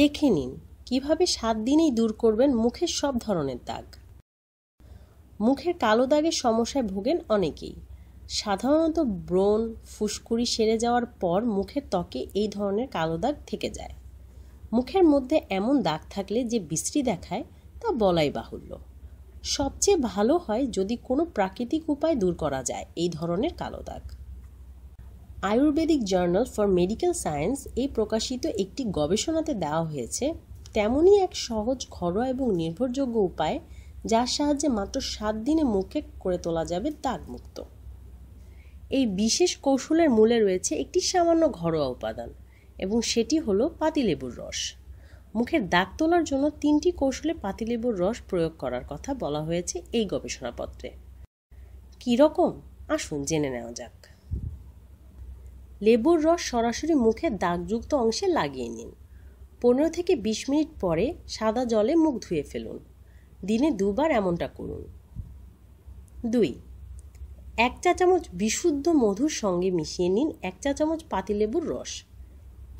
দেখে নিন কিভাবে সাত দিনেই দূর করবেন মুখের সব ধরনের দাগ মুখের কালো দাগের সমস্যায় ভোগেন অনেকেই সাধারণত ব্রণ ফুসকুড়ি সেরে যাওয়ার পর মুখের ত্বকে এই ধরনের কালো দাগ থেকে যায় মুখের মধ্যে এমন দাগ থাকলে যে বিশ্রী দেখায় তা বলাই বাহুল্য সবচেয়ে ভালো হয় যদি কোনো প্রাকৃতিক উপায় দূর করা যায় এই ধরনের কালো দাগ Ayurvedic journal for medical science এ প্রকাশিত একটি গবেষণাতে দেওয়া হয়েছে তেমনই এক সহজ ঘরোয়া এবং নির্ভরযোগ্য উপায় যার সাহায্যে মাত্র সাত দিনে মুখে করে তোলা যাবে দাগমুক্ত এই বিশেষ কৌশলের মূলে রয়েছে একটি সামান্য ঘরোয়া উপাদান এবং সেটি হলো পাতিলেবুর রস মুখের দাগ তোলার জন্য তিনটি কৌশলে পাতিলেবুর রস প্রয়োগ করার কথা বলা হয়েছে এই গবেষণাপত্রে কী রকম আসুন জেনে নেওয়া যাক লেবুর রস সরাসরি মুখের দাগযুক্ত অংশে লাগিয়ে নিন পনেরো থেকে বিশ মিনিট পরে সাদা জলে মুখ ধুয়ে ফেলুন দিনে দুবার এমনটা করুন দুই এক চা চামচ বিশুদ্ধ মধুর সঙ্গে মিশিয়ে নিন এক চা চামচ পাতিলেবুর রস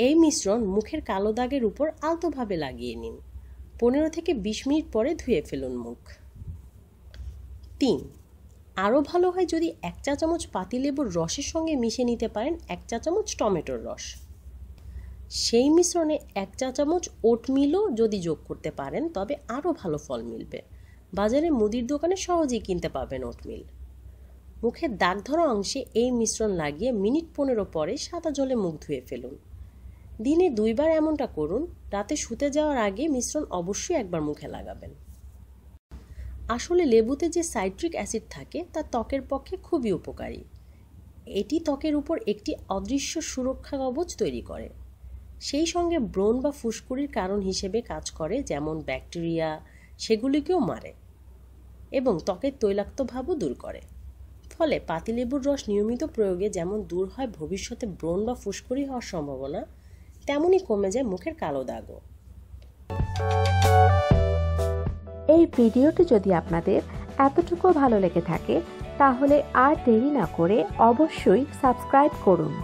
এই মিশ্রণ মুখের কালো দাগের উপর আলতোভাবে লাগিয়ে নিন পনেরো থেকে বিশ মিনিট পরে ধুয়ে ফেলুন মুখ তিন আরও ভালো হয় যদি এক চা চামচ পাতিলেবুর রসের সঙ্গে মিশে নিতে পারেন এক চা চামচ টমেটোর রস সেই মিশ্রণে এক চা চামচ ওটমিলও যদি যোগ করতে পারেন তবে আরও ভালো ফল মিলবে বাজারে মুদির দোকানে সহজেই কিনতে পাবেন ওটমিল মুখে দাগ ধরা অংশে এই মিশ্রণ লাগিয়ে মিনিট পনেরো পরে সাদা জলে মুখ ধুয়ে ফেলুন দিনে দুইবার এমনটা করুন রাতে শুতে যাওয়ার আগে মিশ্রণ অবশ্যই একবার মুখে লাগাবেন আসলে লেবুতে যে সাইট্রিক অ্যাসিড থাকে তা ত্বকের পক্ষে খুবই উপকারী এটি ত্বকের উপর একটি অদৃশ্য সুরক্ষা কবচ তৈরি করে সেই সঙ্গে ব্রণ বা ফুসকুড়ির কারণ হিসেবে কাজ করে যেমন ব্যাকটেরিয়া সেগুলিকেও মারে এবং ত্বকের তৈলাক্তভাবও দূর করে ফলে পাতিলেবুর রস নিয়মিত প্রয়োগে যেমন দূর হয় ভবিষ্যতে ব্রণ বা ফুসকুড়ি হওয়ার সম্ভাবনা তেমনই কমে যায় মুখের কালো দাগও এই ভিডিওটি যদি আপনাদের এতটুকু ভালো লেগে থাকে তাহলে আর দেরি না করে অবশ্যই সাবস্ক্রাইব করুন